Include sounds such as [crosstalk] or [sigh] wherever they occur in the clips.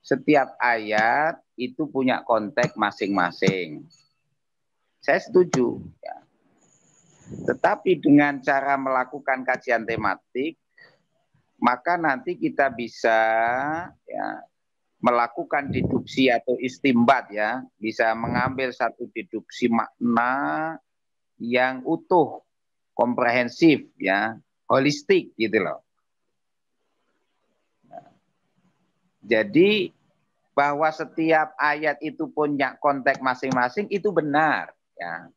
Setiap ayat itu punya konteks masing-masing. Saya setuju. Ya. Tetapi dengan cara melakukan kajian tematik, maka nanti kita bisa ya, melakukan deduksi atau istimbat ya, bisa mengambil satu deduksi makna yang utuh, komprehensif ya, holistik gitu loh. Nah, jadi bahwa setiap ayat itu punya konteks masing-masing itu benar ya.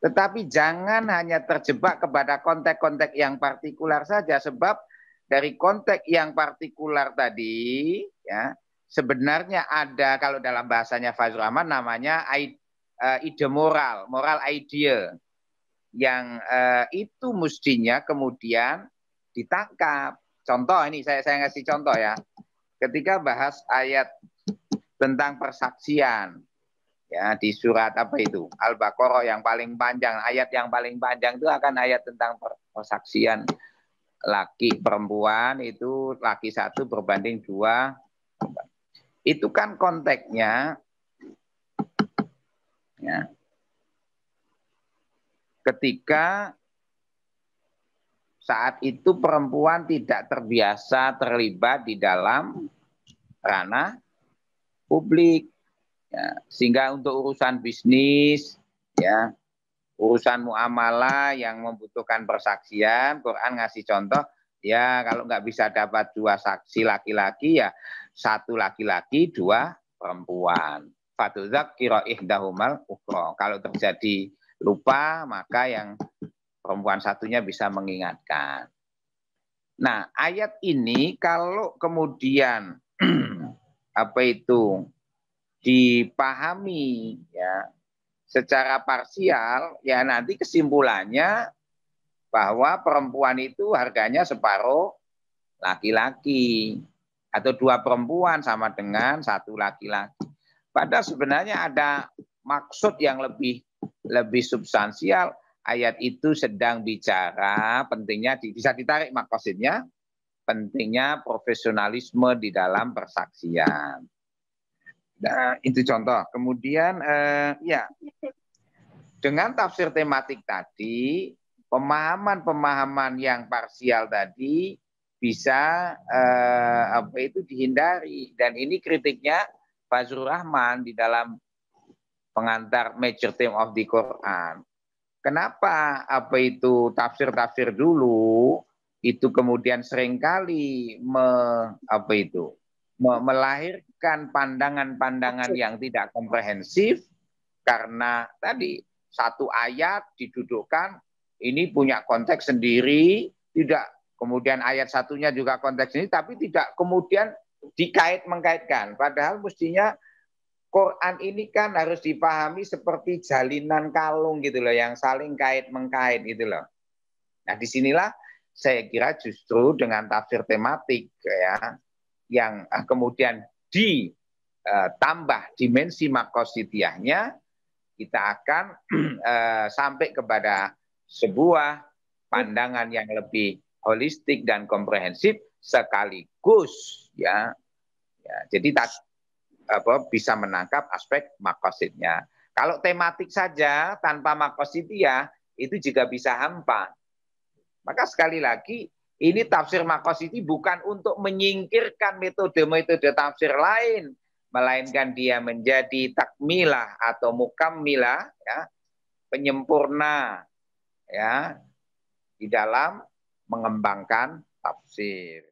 Tetapi jangan hanya terjebak kepada konteks-konteks yang partikular saja sebab dari konteks yang partikular tadi ya sebenarnya ada kalau dalam bahasanya Fazrul Rahman namanya eh, ide moral, moral idea yang eh, itu mestinya kemudian ditangkap. Contoh ini saya saya ngasih contoh ya. Ketika bahas ayat tentang persaksian ya di surat apa itu Al-Baqarah yang paling panjang ayat yang paling panjang itu akan ayat tentang persaksian laki perempuan itu laki satu berbanding dua itu kan konteksnya ya ketika saat itu perempuan tidak terbiasa terlibat di dalam ranah publik ya, sehingga untuk urusan bisnis ya urusan muamalah yang membutuhkan persaksian, Quran ngasih contoh, ya kalau nggak bisa dapat dua saksi laki-laki ya satu laki-laki, dua perempuan. Fatuzak kiro ihdahumal ukro. Kalau terjadi lupa, maka yang perempuan satunya bisa mengingatkan. Nah, ayat ini kalau kemudian [clears throat] apa itu dipahami ya secara parsial ya nanti kesimpulannya bahwa perempuan itu harganya separuh laki-laki atau dua perempuan sama dengan satu laki-laki. Padahal sebenarnya ada maksud yang lebih lebih substansial ayat itu sedang bicara pentingnya bisa ditarik maksudnya pentingnya profesionalisme di dalam persaksian. Nah, itu contoh. Kemudian eh, ya dengan tafsir tematik tadi, pemahaman-pemahaman yang parsial tadi bisa eh, apa itu dihindari dan ini kritiknya Fazrul Rahman di dalam pengantar major theme of the Quran. Kenapa apa itu tafsir-tafsir dulu itu kemudian seringkali me, apa itu melahirkan pandangan-pandangan yang tidak komprehensif karena tadi satu ayat didudukkan ini punya konteks sendiri, tidak kemudian ayat satunya juga konteks ini, tapi tidak kemudian dikait mengkaitkan. Padahal mestinya Quran ini kan harus dipahami seperti jalinan kalung gitu loh, yang saling kait mengkait gitu loh. Nah disinilah saya kira justru dengan tafsir tematik ya yang eh, kemudian ditambah eh, dimensi makositiahnya, kita akan [clears throat] eh, sampai kepada sebuah pandangan yang lebih holistik dan komprehensif sekaligus ya. ya jadi tak apa bisa menangkap aspek makositnya. Kalau tematik saja tanpa makositiah itu juga bisa hampa. Maka sekali lagi ini tafsir makos ini bukan untuk menyingkirkan metode-metode tafsir lain, melainkan dia menjadi takmilah atau mukammilah, ya, penyempurna, ya, di dalam mengembangkan tafsir.